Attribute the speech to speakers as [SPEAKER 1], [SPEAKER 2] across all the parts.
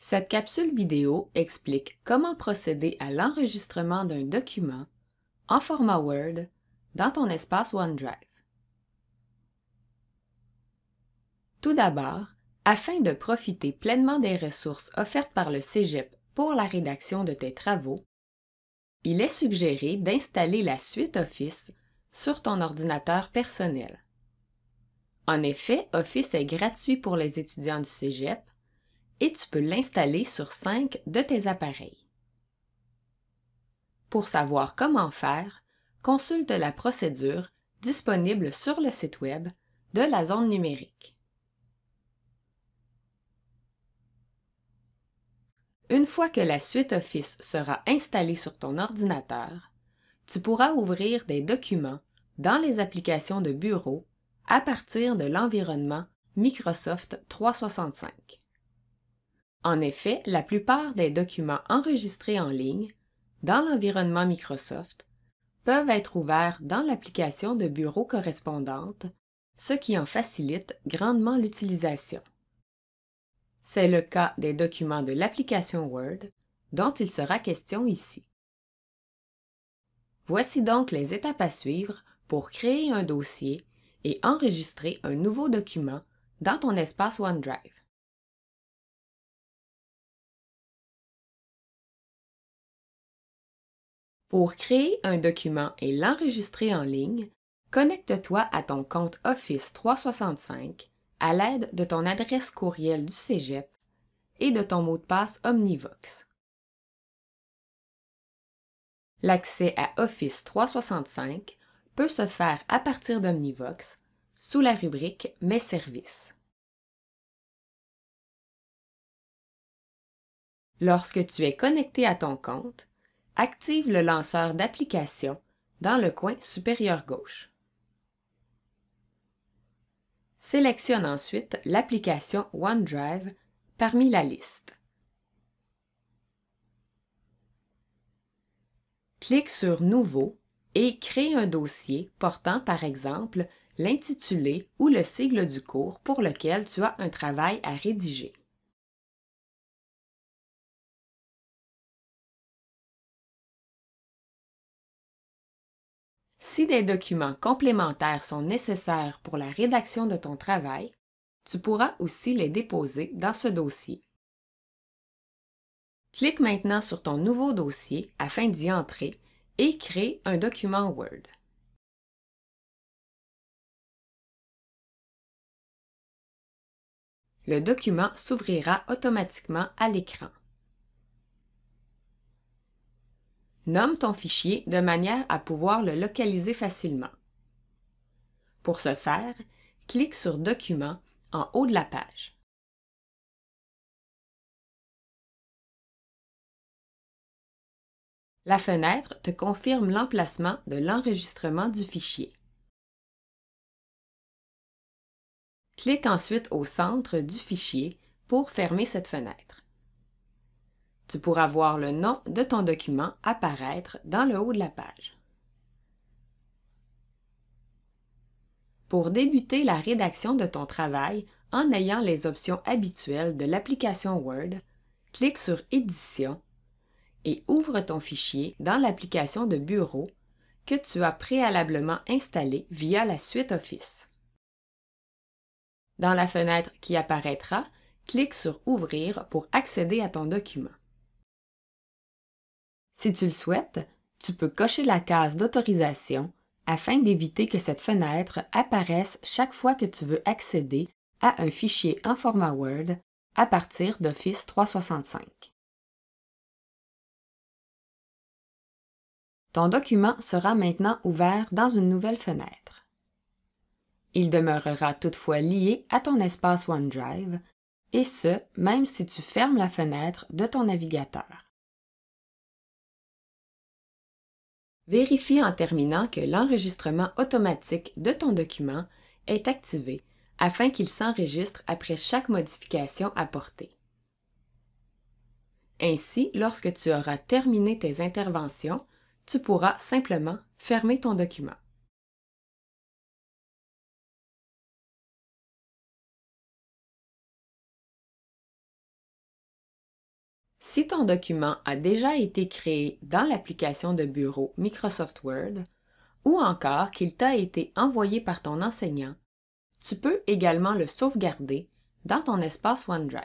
[SPEAKER 1] Cette capsule vidéo explique comment procéder à l'enregistrement d'un document en format Word dans ton espace OneDrive. Tout d'abord, afin de profiter pleinement des ressources offertes par le Cégep pour la rédaction de tes travaux, il est suggéré d'installer la suite Office sur ton ordinateur personnel. En effet, Office est gratuit pour les étudiants du Cégep et tu peux l'installer sur cinq de tes appareils. Pour savoir comment faire, consulte la procédure disponible sur le site Web de la zone numérique. Une fois que la suite Office sera installée sur ton ordinateur, tu pourras ouvrir des documents dans les applications de bureau à partir de l'environnement Microsoft 365. En effet, la plupart des documents enregistrés en ligne, dans l'environnement Microsoft, peuvent être ouverts dans l'application de bureau correspondante, ce qui en facilite grandement l'utilisation. C'est le cas des documents de l'application Word, dont il sera question ici. Voici donc les étapes à suivre pour créer un dossier
[SPEAKER 2] et enregistrer un nouveau document dans ton espace OneDrive. Pour créer un document et l'enregistrer en ligne, connecte-toi
[SPEAKER 1] à ton compte Office 365 à l'aide de ton adresse courriel du Cégep et de ton mot de passe Omnivox. L'accès à Office 365 peut se faire à partir
[SPEAKER 2] d'Omnivox sous la rubrique Mes services. Lorsque tu es connecté à ton compte,
[SPEAKER 1] active le lanceur d'application dans le coin supérieur gauche. Sélectionne ensuite l'application OneDrive parmi la liste. Clique sur Nouveau et crée un dossier portant par exemple
[SPEAKER 2] l'intitulé ou le sigle du cours pour lequel tu as un travail à rédiger. Si des documents complémentaires sont
[SPEAKER 1] nécessaires pour la rédaction de ton travail, tu pourras aussi les déposer dans ce dossier. Clique maintenant sur ton nouveau dossier afin
[SPEAKER 2] d'y entrer et crée un document Word. Le document s'ouvrira automatiquement à l'écran.
[SPEAKER 1] Nomme ton fichier de manière à pouvoir le localiser facilement.
[SPEAKER 2] Pour ce faire, clique sur Document en haut de la page. La fenêtre te confirme l'emplacement de l'enregistrement du fichier.
[SPEAKER 1] Clique ensuite au centre du fichier pour fermer cette fenêtre. Tu pourras voir le nom de ton document apparaître dans le haut de la page. Pour débuter la rédaction de ton travail en ayant les options habituelles de l'application Word, clique sur Édition et ouvre ton fichier dans l'application de bureau que tu as préalablement installée via la suite Office. Dans la fenêtre qui apparaîtra, clique sur Ouvrir pour accéder à ton document. Si tu le souhaites, tu peux cocher la case d'autorisation afin d'éviter que cette fenêtre apparaisse chaque fois que tu veux accéder à un fichier en format Word à
[SPEAKER 2] partir d'Office 365. Ton document sera maintenant ouvert dans une nouvelle fenêtre.
[SPEAKER 1] Il demeurera toutefois lié à ton espace OneDrive, et ce, même si tu fermes la fenêtre de ton navigateur. Vérifie en terminant que l'enregistrement automatique de ton document est activé afin qu'il s'enregistre après chaque modification apportée. Ainsi, lorsque tu auras terminé tes interventions,
[SPEAKER 2] tu pourras simplement fermer ton document. Si ton document a déjà été créé dans
[SPEAKER 1] l'application de bureau Microsoft Word ou encore qu'il t'a été envoyé par ton enseignant, tu peux également le sauvegarder dans ton espace OneDrive.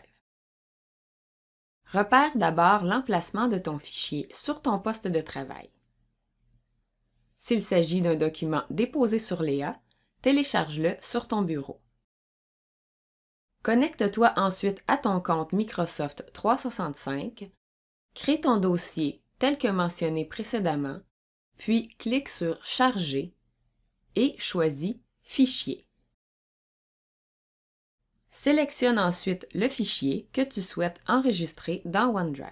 [SPEAKER 1] Repère d'abord l'emplacement de ton fichier sur ton poste de travail. S'il s'agit d'un document déposé sur Léa, télécharge-le sur ton bureau. Connecte-toi ensuite à ton compte Microsoft 365, crée ton dossier tel que mentionné précédemment, puis clique sur Charger et choisis
[SPEAKER 2] Fichier. Sélectionne ensuite le fichier que tu souhaites enregistrer dans OneDrive.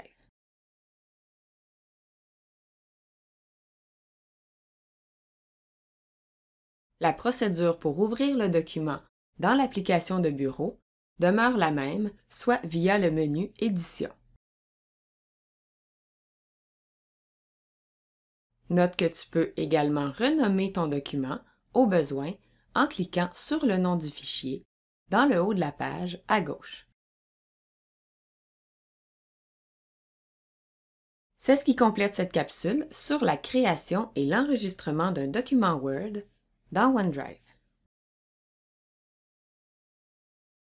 [SPEAKER 2] La procédure pour ouvrir le document dans l'application de bureau demeure la même, soit via le menu Édition. Note que tu peux également renommer ton document, au besoin, en cliquant sur le nom du fichier, dans le haut de la page, à gauche. C'est ce qui complète cette capsule sur la création et l'enregistrement d'un document Word dans OneDrive.